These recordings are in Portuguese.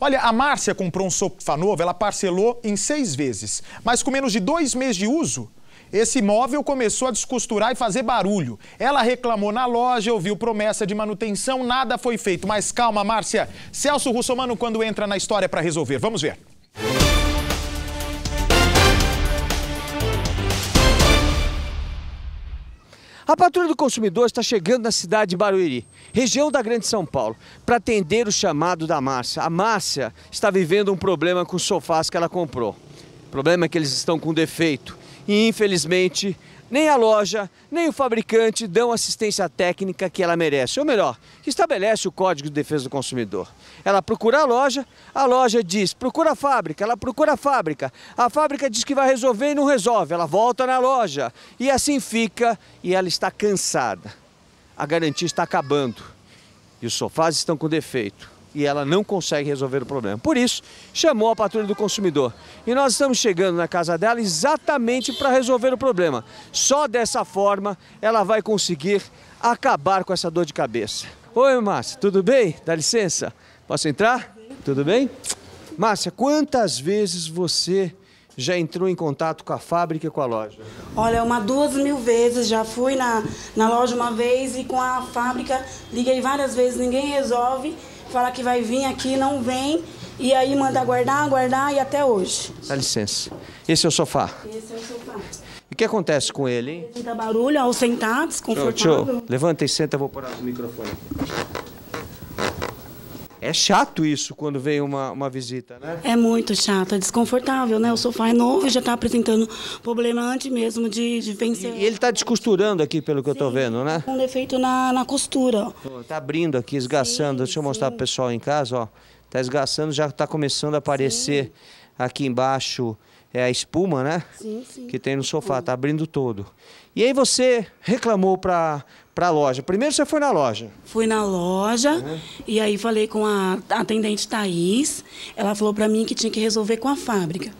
Olha, a Márcia comprou um sofá novo, ela parcelou em seis vezes. Mas com menos de dois meses de uso, esse móvel começou a descosturar e fazer barulho. Ela reclamou na loja, ouviu promessa de manutenção, nada foi feito. Mas calma, Márcia. Celso Russomano, quando entra na história para resolver? Vamos ver. A Patrulha do Consumidor está chegando na cidade de Barueri, região da Grande São Paulo, para atender o chamado da Márcia. A Márcia está vivendo um problema com os sofás que ela comprou. O problema é que eles estão com defeito. E infelizmente nem a loja, nem o fabricante dão assistência técnica que ela merece. Ou melhor, que estabelece o Código de Defesa do Consumidor. Ela procura a loja, a loja diz, procura a fábrica, ela procura a fábrica. A fábrica diz que vai resolver e não resolve, ela volta na loja. E assim fica e ela está cansada. A garantia está acabando e os sofás estão com defeito e ela não consegue resolver o problema. Por isso, chamou a patrulha do consumidor. E nós estamos chegando na casa dela exatamente para resolver o problema. Só dessa forma ela vai conseguir acabar com essa dor de cabeça. Oi, Márcia, tudo bem? Dá licença. Posso entrar? Tudo bem? Márcia, quantas vezes você já entrou em contato com a fábrica e com a loja? Olha, uma duas mil vezes. Já fui na, na loja uma vez e com a fábrica liguei várias vezes, ninguém resolve falar que vai vir aqui, não vem, e aí manda aguardar, aguardar e até hoje. Dá licença. Esse é o sofá? Esse é o sofá. E o que acontece com ele, hein? Dá barulho ao sentar, desconfortável. Tchô, Levanta e senta, vou parar o microfone. É chato isso quando vem uma, uma visita, né? É muito chato, é desconfortável, né? O sofá é novo e já está apresentando problema antes mesmo de, de vencer. E, ele está descosturando aqui, pelo que sim, eu estou vendo, né? Um defeito na, na costura. Está abrindo aqui, esgaçando. Sim, Deixa eu mostrar para o pessoal em casa, ó. Está esgaçando, já está começando a aparecer sim. aqui embaixo é a espuma, né? Sim, sim. Que tem no sofá, Está abrindo todo. E aí você reclamou para para a loja. Primeiro você foi na loja? Fui na loja uhum. e aí falei com a atendente Thaís. Ela falou para mim que tinha que resolver com a fábrica.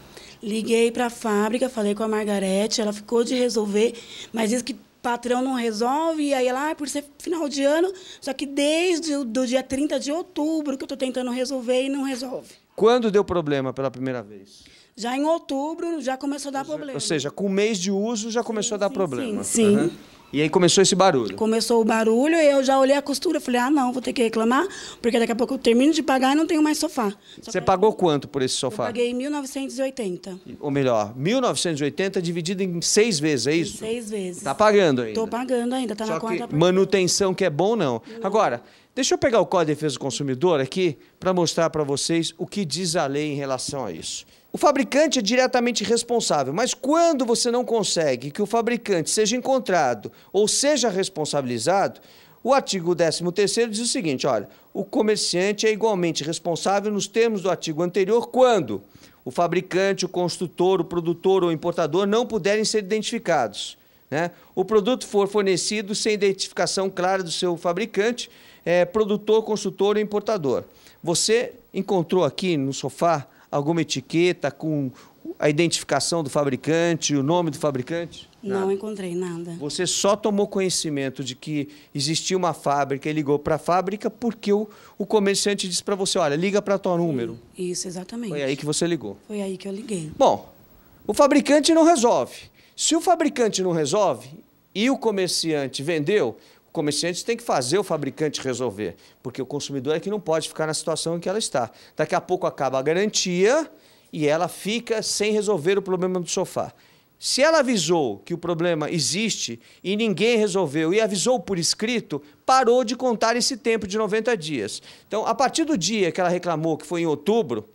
Liguei para a fábrica, falei com a Margarete, ela ficou de resolver, mas disse que patrão não resolve, e aí lá ah, é por ser final de ano, só que desde o do dia 30 de outubro que eu estou tentando resolver e não resolve. Quando deu problema pela primeira vez? Já em outubro já começou a dar problema. Ou seja, com o mês de uso já começou sim, a dar sim, problema. Sim, sim. Uhum. E aí começou esse barulho. Começou o barulho e eu já olhei a costura. Falei, ah, não, vou ter que reclamar, porque daqui a pouco eu termino de pagar e não tenho mais sofá. Só Você pagou quanto por esse sofá? Eu paguei 1.980. Ou melhor, 1.980 dividido em seis vezes, é isso? Em seis vezes. Tá pagando ainda? Tô pagando ainda, tá Só na conta. manutenção que é bom, não. não. Agora, deixa eu pegar o Código de Defesa do Consumidor aqui para mostrar para vocês o que diz a lei em relação a isso. O fabricante é diretamente responsável, mas quando você não consegue que o fabricante seja encontrado ou seja responsabilizado, o artigo 13º diz o seguinte, olha, o comerciante é igualmente responsável nos termos do artigo anterior quando o fabricante, o construtor, o produtor ou o importador não puderem ser identificados. Né? O produto for fornecido sem identificação clara do seu fabricante, é, produtor, construtor ou importador. Você encontrou aqui no sofá alguma etiqueta com a identificação do fabricante, o nome do fabricante? Nada. Não encontrei nada. Você só tomou conhecimento de que existia uma fábrica e ligou para a fábrica porque o, o comerciante disse para você, olha, liga para o número. Isso, exatamente. Foi aí que você ligou. Foi aí que eu liguei. Bom, o fabricante não resolve. Se o fabricante não resolve e o comerciante vendeu, o comerciante tem que fazer o fabricante resolver, porque o consumidor é que não pode ficar na situação em que ela está. Daqui a pouco acaba a garantia e ela fica sem resolver o problema do sofá. Se ela avisou que o problema existe e ninguém resolveu e avisou por escrito, parou de contar esse tempo de 90 dias. Então, a partir do dia que ela reclamou, que foi em outubro,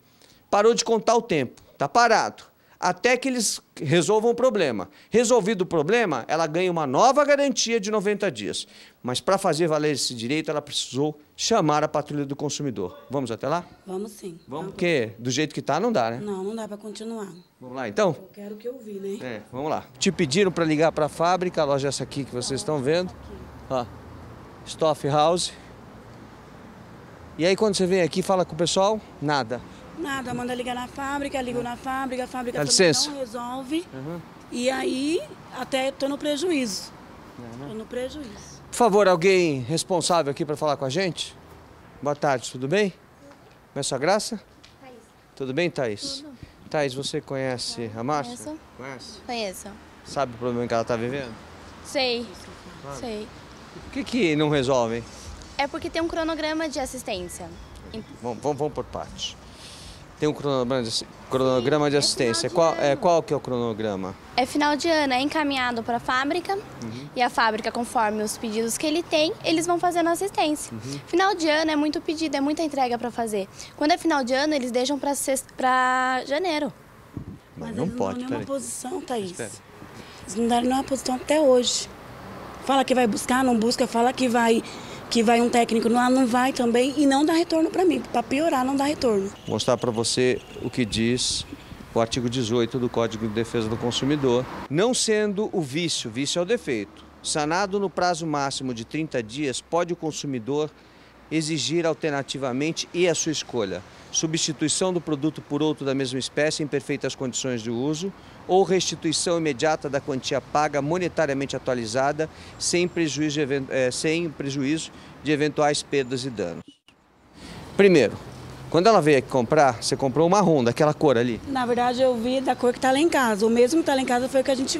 parou de contar o tempo, está parado até que eles resolvam o problema. Resolvido o problema, ela ganha uma nova garantia de 90 dias. Mas para fazer valer esse direito, ela precisou chamar a patrulha do consumidor. Vamos até lá? Vamos sim. Vamos, tá porque do jeito que está não dá, né? Não, não dá para continuar. Vamos lá, então? Eu quero que eu vi, né? É, vamos lá. Te pediram para ligar para a fábrica, a loja é essa aqui que vocês estão vendo. Ó, Stoff House. E aí quando você vem aqui fala com o pessoal, nada. Nada, manda ligar na fábrica, ligo na fábrica, a fábrica Dá licença. não resolve. Uhum. E aí, até estou no prejuízo. Estou é, né? no prejuízo. Por favor, alguém responsável aqui para falar com a gente? Boa tarde, tudo bem? Mestre é Graça? Thaís. Tudo bem, Thaís? Tudo. Thaís, você conhece a Márcia? Conheço. Conhece? Conheço. Sabe o problema que ela está vivendo? Sei, claro. sei. Por que, que não resolve É porque tem um cronograma de assistência. Vamos, vamos, vamos por partes tem um cronograma de, é assistência. É qual, é, qual que é o cronograma? É final de ano, é encaminhado para a fábrica uhum. e a fábrica, conforme os pedidos que ele tem, eles vão fazendo assistência. Uhum. Final de ano é muito pedido, é muita entrega para fazer. Quando é final de ano, eles deixam para janeiro. Mas, Mas não pode, não nenhuma posição, Thaís. Espera. Eles não deram nenhuma posição até hoje. Fala que vai buscar, não busca, fala que vai que vai um técnico lá, não vai também e não dá retorno para mim. Para piorar, não dá retorno. Vou mostrar para você o que diz o artigo 18 do Código de Defesa do Consumidor. Não sendo o vício, vício é o defeito, sanado no prazo máximo de 30 dias, pode o consumidor exigir alternativamente e a sua escolha substituição do produto por outro da mesma espécie em perfeitas condições de uso ou restituição imediata da quantia paga monetariamente atualizada sem prejuízo de, é, sem prejuízo de eventuais perdas e danos. Primeiro, quando ela veio aqui comprar, você comprou o marrom, daquela cor ali? Na verdade, eu vi da cor que está lá em casa. O mesmo que está lá em casa foi o que a gente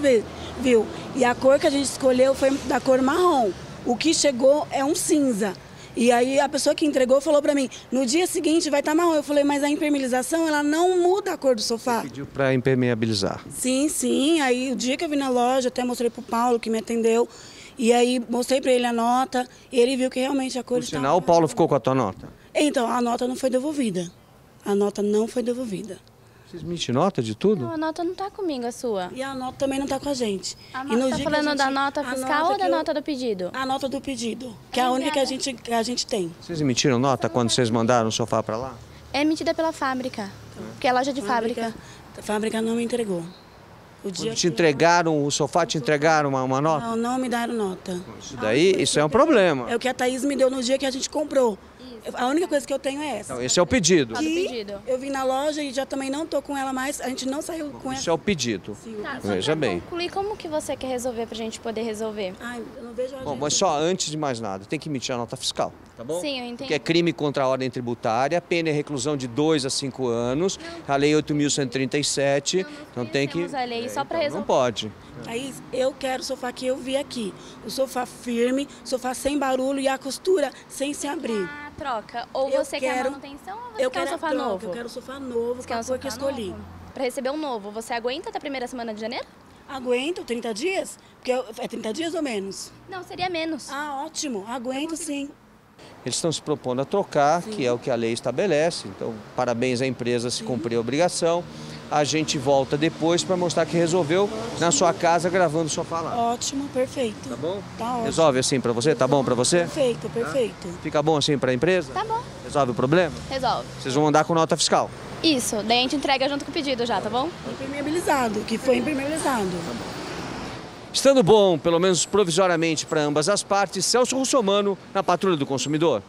viu. E a cor que a gente escolheu foi da cor marrom. O que chegou é um cinza. E aí a pessoa que entregou falou para mim, no dia seguinte vai estar tá marrom. Eu falei, mas a impermeabilização, ela não muda a cor do sofá. Você pediu para impermeabilizar. Sim, sim. Aí o dia que eu vim na loja, até mostrei para o Paulo que me atendeu. E aí mostrei para ele a nota e ele viu que realmente a cor Por sinal, o Paulo ficou com a tua nota? Então, a nota não foi devolvida. A nota não foi devolvida. Vocês emitem nota de tudo? Não, a nota não está comigo, a sua. E a nota também não está com a gente. A está falando gente, da nota fiscal nota ou da eu, nota do pedido? A nota do pedido, que é a única que a gente, que a gente tem. Vocês emitiram nota quando vocês mandaram o sofá para lá? É emitida pela fábrica, porque é loja de fábrica. fábrica. A fábrica não me entregou. O dia te entregaram o sofá, te entregaram uma, uma nota? Não, não me deram nota. Isso daí, ah, isso é um problema. É o que a Thaís me deu no dia que a gente comprou. A única coisa que eu tenho é essa. Então, esse é o pedido. E tá pedido. Eu vim na loja e já também não estou com ela mais, a gente não saiu com ela. Esse é o pedido. Sim. Tá, Veja bem. Concluir, como que você quer resolver para a gente poder resolver? Ai, eu não vejo a Bom, mas só antes de mais nada, tem que emitir a nota fiscal, tá bom? Sim, eu entendi. Que é crime contra a ordem tributária, pena é reclusão de 2 a 5 anos, não. a lei 8.137, então tem que... a lei é, só para então, resolver. Não pode. Aí eu quero o sofá que eu vi aqui, o sofá firme, o sofá sem barulho e a costura sem se abrir. Ah, troca? Ou eu você quero, quer manutenção ou você eu quer quero um sofá troca, novo? Eu quero um sofá novo, você que é que escolhi. Novo? Pra receber um novo, você aguenta até a primeira semana de janeiro? Aguento 30 dias? Porque eu, é 30 dias ou menos? Não, seria menos. Ah, ótimo. Aguento tá sim. Eles estão se propondo a trocar, sim. que é o que a lei estabelece. Então, parabéns à empresa se cumpriu cumprir a obrigação a gente volta depois para mostrar que resolveu na sua casa gravando sua fala. Ótimo, perfeito. Tá bom? Tá ótimo. Resolve assim para você? Tá bom para você? Perfeito, tá? perfeito. Tá? Fica bom assim para a empresa? Tá bom. Resolve o problema? Resolve. Vocês vão andar com nota fiscal? Isso, daí a gente entrega junto com o pedido já, tá bom? Impermeabilizado, que foi impermeabilizado. Tá bom. Estando bom, pelo menos provisoriamente, para ambas as partes, Celso Russomano na Patrulha do Consumidor.